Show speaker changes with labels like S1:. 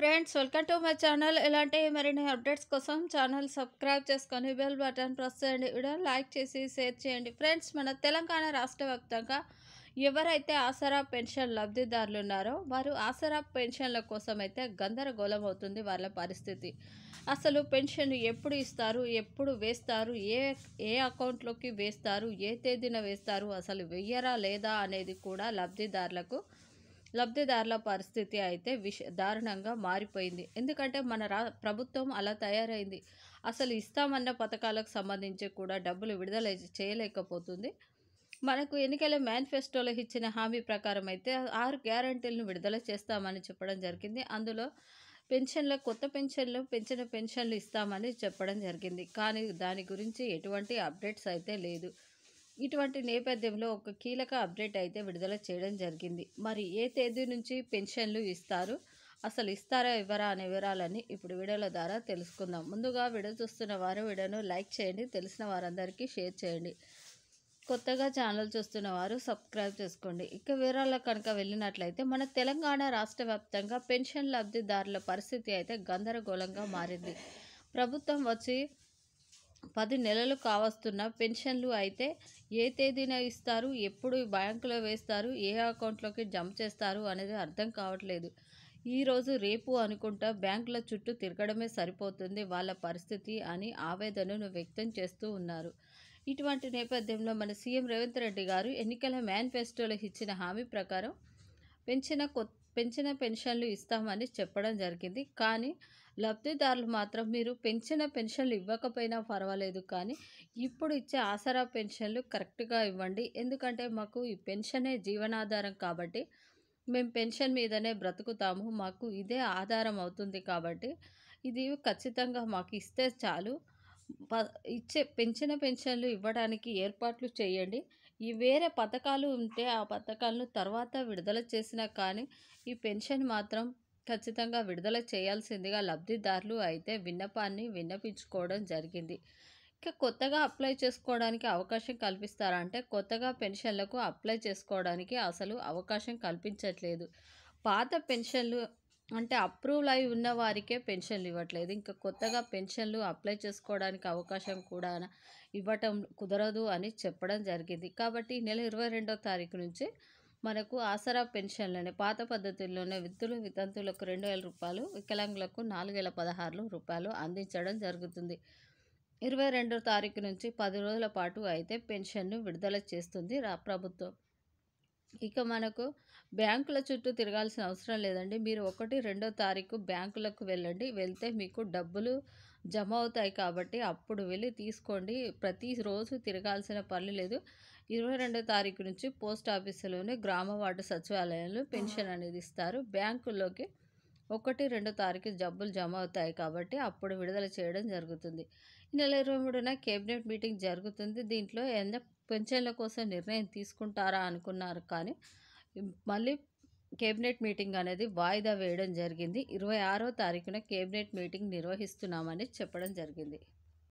S1: friends welcome to my channel ఇలాంటి మరిన్ని updates కోసం ఛానల్ సబ్స్క్రైబ్ చేసుకొని బెల్ బటన్ ప్రెస్ చేయండి వీడియో లైక్ చేసి షేర్ చేయండి ఫ్రెండ్స్ మన తెలంగాణ రాష్ట్ర వ్యాప్తంగా ఎవరైతే ఆసరా పెన్షన్ లబ్ధిదారులు ఉన్నారో వారు ఆసరా పెన్షన్ల కోసం అయితే గందరగోళం అవుతుంది వాళ్ళ పరిస్థితి అసలు పెన్షన్ ఎప్పుడు ఇస్తారు ఎప్పుడు వేస్తారు ఏ ఏ అకౌంట్లోకి వేస్తారు ఏ తేదీన వేస్తారు అసలు వెయ్యరా లేదా అనేది కూడా లబ్ధిదారులకు లబ్ధిదారుల పరిస్థితి అయితే విష దారుణంగా మారిపోయింది ఎందుకంటే మన రా ప్రభుత్వం అలా తయారైంది అసలు ఇస్తామన్న పథకాలకు సంబంధించి కూడా డబ్బులు విడుదల చేయలేకపోతుంది మనకు ఎన్నికల మేనిఫెస్టోలో ఇచ్చిన హామీ ప్రకారం అయితే ఆరు గ్యారంటీలను విడుదల చేస్తామని చెప్పడం జరిగింది అందులో పెన్షన్ల కొత్త పెన్షన్లు పెంచిన పెన్షన్లు ఇస్తామని చెప్పడం జరిగింది కానీ దాని గురించి ఎటువంటి అప్డేట్స్ అయితే లేదు ఇటువంటి నేపథ్యంలో ఒక కీలక అప్డేట్ అయితే విడుదల చేయడం జరిగింది మరి ఏ తేదీ నుంచి పెన్షన్లు ఇస్తారు అసలు ఇస్తారా ఇవ్వరా అనే వివరాలని ఇప్పుడు వీడియోల ద్వారా తెలుసుకుందాం ముందుగా వీడియో చూస్తున్న వారు వీడియోను లైక్ చేయండి తెలిసిన వారందరికీ షేర్ చేయండి కొత్తగా ఛానల్ చూస్తున్న వారు సబ్స్క్రైబ్ చేసుకోండి ఇక వివరాల కనుక వెళ్ళినట్లయితే మన తెలంగాణ రాష్ట్ర వ్యాప్తంగా పెన్షన్ లబ్ధిదారుల పరిస్థితి అయితే గందరగోళంగా మారింది ప్రభుత్వం వచ్చి పది నెలలు కావస్తున్న పెన్షన్లు అయితే ఏ తేదీన ఇస్తారు ఎప్పుడు బ్యాంకులో వేస్తారు ఏ అకౌంట్లోకి జమ చేస్తారు అనేది అర్థం కావట్లేదు ఈరోజు రేపు అనుకుంటా బ్యాంకుల చుట్టూ తిరగడమే సరిపోతుంది వాళ్ళ పరిస్థితి అని ఆవేదనను వ్యక్తం చేస్తూ ఉన్నారు ఇటువంటి నేపథ్యంలో మన సీఎం రేవంత్ రెడ్డి గారు ఎన్నికల మేనిఫెస్టోలో ఇచ్చిన హామీ ప్రకారం పెంచిన కొత్త పెంచిన పెన్షన్లు ఇస్తామని చెప్పడం జరిగింది కానీ లబ్ధిదారులు మాత్రం మీరు పెంచిన పెన్షన్లు ఇవ్వకపోయినా పర్వాలేదు కానీ ఇప్పుడు ఇచ్చే ఆసరా పెన్షన్లు కరెక్ట్గా ఇవ్వండి ఎందుకంటే మాకు ఈ పెన్షనే జీవనాధారం కాబట్టి మేము పెన్షన్ మీదనే బ్రతుకుతాము మాకు ఇదే ఆధారం అవుతుంది కాబట్టి ఇది ఖచ్చితంగా మాకు ఇస్తే చాలు ఇచ్చే పెంచిన పెన్షన్లు ఇవ్వడానికి ఏర్పాట్లు చేయండి ఈ వేరే పథకాలు ఉంటే ఆ పథకాలను తర్వాత విడుదల చేసినా కానీ ఈ పెన్షన్ మాత్రం ఖచ్చితంగా విడుదల చేయాల్సిందిగా లబ్ధిదారులు అయితే విన్నపాన్ని విన్నపించుకోవడం జరిగింది ఇక కొత్తగా అప్లై చేసుకోవడానికి అవకాశం కల్పిస్తారా అంటే కొత్తగా పెన్షన్లకు అప్లై చేసుకోవడానికి అసలు అవకాశం కల్పించట్లేదు పాత పెన్షన్లు అంటే అప్రూవల్ అయి ఉన్న వారికే పెన్షన్లు ఇవ్వట్లేదు ఇంకా కొత్తగా పెన్షన్లు అప్లై చేసుకోవడానికి అవకాశం కూడా ఇవ్వటం కుదరదు అని చెప్పడం జరిగింది కాబట్టి ఈ నెల ఇరవై రెండో తారీఖు నుంచి మనకు ఆసరా అనే పాత పద్ధతుల్లోనే విత్తులు వితంతులకు రెండు వేల రూపాయలు వికలాంగులకు నాలుగు వేల పదహారు రూపాయలు అందించడం జరుగుతుంది ఇరవై రెండో తారీఖు నుంచి పది రోజుల పాటు అయితే పెన్షన్ను విడుదల చేస్తుంది రా ప్రభుత్వం ఇక మనకు బ్యాంకుల చుట్టూ తిరగాల్సిన అవసరం లేదండి మీరు ఒకటి రెండో తారీఖు బ్యాంకులకు వెళ్ళండి వెళ్తే మీకు డబ్బులు జమ అవుతాయి కాబట్టి అప్పుడు వెళ్ళి తీసుకోండి ప్రతిరోజు తిరగాల్సిన పని లేదు ఇరవై రెండో తారీఖు నుంచి పోస్ట్ ఆఫీసులోని గ్రామ వార్డు సచివాలయంలో పెన్షన్ అనేది ఇస్తారు బ్యాంకుల్లోకి ఒకటి రెండో తారీఖు జబ్బులు జమ అవుతాయి కాబట్టి అప్పుడు విడుదల చేయడం జరుగుతుంది ఈ నెల ఇరవై మూడున కేబినెట్ మీటింగ్ జరుగుతుంది దీంట్లో ఎంత పెన్షన్ల కోసం నిర్ణయం తీసుకుంటారా అనుకున్నారు కానీ మళ్ళీ కేబినెట్ మీటింగ్ అనేది వాయిదా వేయడం జరిగింది ఇరవై ఆరో తారీఖున కేబినెట్ మీటింగ్ నిర్వహిస్తున్నామని చెప్పడం జరిగింది